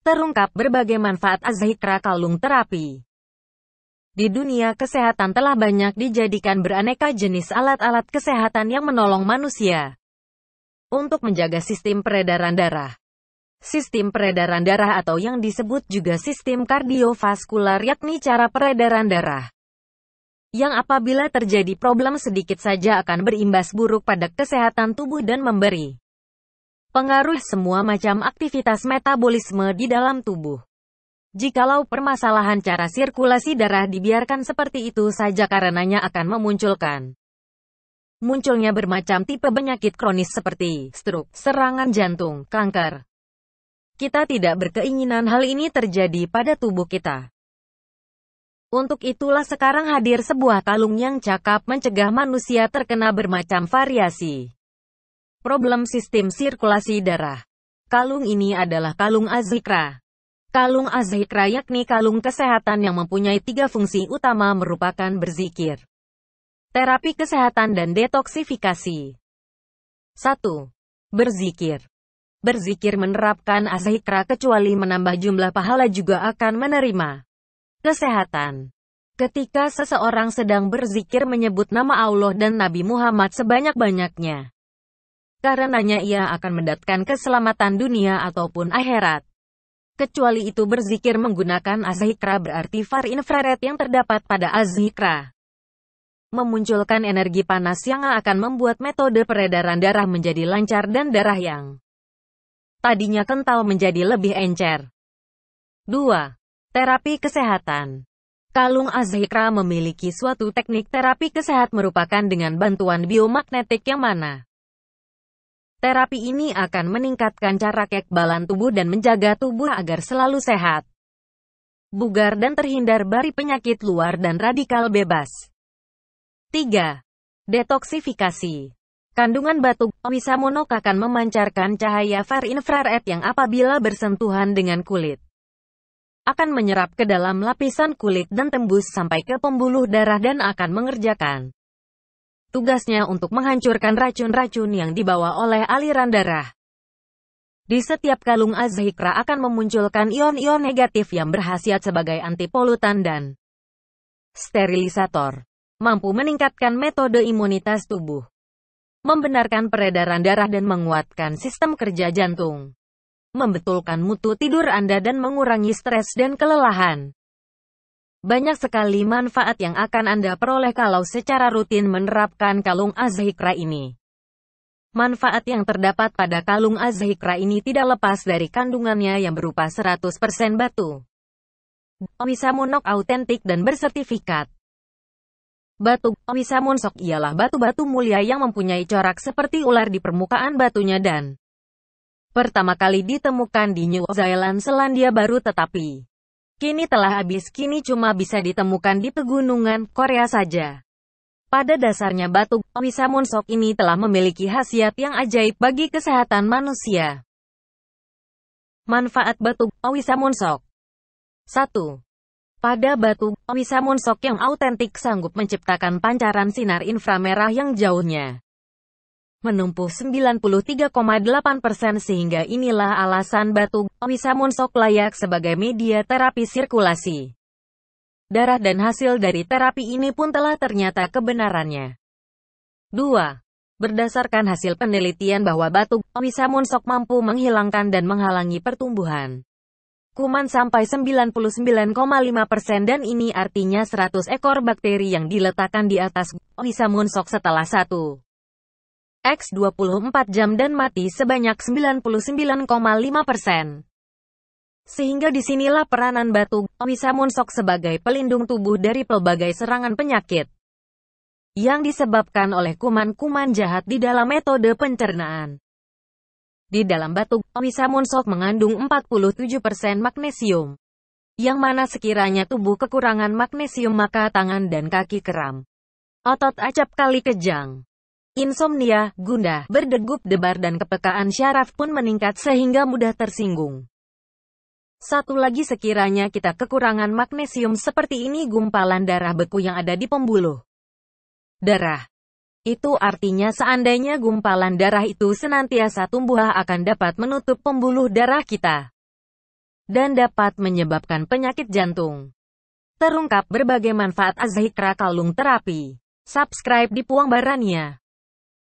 terungkap berbagai manfaat azhikra kalung terapi. Di dunia kesehatan telah banyak dijadikan beraneka jenis alat-alat kesehatan yang menolong manusia untuk menjaga sistem peredaran darah. Sistem peredaran darah atau yang disebut juga sistem kardiovaskular yakni cara peredaran darah yang apabila terjadi problem sedikit saja akan berimbas buruk pada kesehatan tubuh dan memberi pengaruh semua macam aktivitas metabolisme di dalam tubuh. Jikalau permasalahan cara sirkulasi darah dibiarkan seperti itu saja karenanya akan memunculkan munculnya bermacam tipe penyakit kronis seperti stroke, serangan jantung, kanker. Kita tidak berkeinginan hal ini terjadi pada tubuh kita. Untuk itulah sekarang hadir sebuah kalung yang cakap mencegah manusia terkena bermacam variasi Problem sistem sirkulasi darah. Kalung ini adalah kalung azikra. Kalung azikra yakni kalung kesehatan yang mempunyai tiga fungsi utama merupakan berzikir, terapi kesehatan dan detoksifikasi. 1. Berzikir. Berzikir menerapkan azikra kecuali menambah jumlah pahala juga akan menerima kesehatan. Ketika seseorang sedang berzikir menyebut nama Allah dan Nabi Muhammad sebanyak-banyaknya, karenanya ia akan mendatkan keselamatan dunia ataupun akhirat. Kecuali itu berzikir menggunakan azhikra berarti far infrared yang terdapat pada azhikra. Memunculkan energi panas yang akan membuat metode peredaran darah menjadi lancar dan darah yang tadinya kental menjadi lebih encer. 2. Terapi Kesehatan Kalung Azhikra memiliki suatu teknik terapi kesehat merupakan dengan bantuan biomagnetik yang mana Terapi ini akan meningkatkan cara kekebalan tubuh dan menjaga tubuh agar selalu sehat, bugar dan terhindar dari penyakit luar dan radikal bebas. 3. Detoksifikasi Kandungan batu Wisamonok akan memancarkan cahaya far infrared yang apabila bersentuhan dengan kulit akan menyerap ke dalam lapisan kulit dan tembus sampai ke pembuluh darah dan akan mengerjakan Tugasnya untuk menghancurkan racun-racun yang dibawa oleh aliran darah. Di setiap kalung azhikra akan memunculkan ion-ion negatif yang berhasiat sebagai antipolutan dan sterilisator. Mampu meningkatkan metode imunitas tubuh, membenarkan peredaran darah dan menguatkan sistem kerja jantung, membetulkan mutu tidur Anda dan mengurangi stres dan kelelahan. Banyak sekali manfaat yang akan Anda peroleh kalau secara rutin menerapkan kalung azhikra ini. Manfaat yang terdapat pada kalung azhikra ini tidak lepas dari kandungannya yang berupa 100% batu. Wisamunok autentik dan bersertifikat. Batu Wisamunsok ialah batu-batu mulia yang mempunyai corak seperti ular di permukaan batunya dan pertama kali ditemukan di New Zealand Selandia Baru tetapi Kini telah habis, kini cuma bisa ditemukan di pegunungan Korea saja. Pada dasarnya batu Wisamun Sok ini telah memiliki khasiat yang ajaib bagi kesehatan manusia. Manfaat batu Wisamun Sok 1. Pada batu Wisamun Sok yang autentik sanggup menciptakan pancaran sinar inframerah yang jauhnya menempuh 93,8 persen sehingga inilah alasan batu wisamunsok layak sebagai media terapi sirkulasi. Darah dan hasil dari terapi ini pun telah ternyata kebenarannya. 2. Berdasarkan hasil penelitian bahwa batu wisamunsok mampu menghilangkan dan menghalangi pertumbuhan kuman sampai 99,5% persen dan ini artinya 100 ekor bakteri yang diletakkan di atas wisamunsok setelah satu. X 24 jam dan mati sebanyak 99,5 persen. Sehingga disinilah peranan batu bisa munsok sebagai pelindung tubuh dari pelbagai serangan penyakit yang disebabkan oleh kuman-kuman jahat di dalam metode pencernaan. Di dalam batu Wisa munsok mengandung 47% magnesium, yang mana sekiranya tubuh kekurangan magnesium maka tangan dan kaki keram. otot acap kali kejang, Insomnia, gundah, berdegup debar dan kepekaan syaraf pun meningkat sehingga mudah tersinggung. Satu lagi sekiranya kita kekurangan magnesium seperti ini gumpalan darah beku yang ada di pembuluh darah. Itu artinya seandainya gumpalan darah itu senantiasa tumbuh akan dapat menutup pembuluh darah kita dan dapat menyebabkan penyakit jantung. Terungkap berbagai manfaat azhikra kalung terapi. Subscribe di Puang Barania.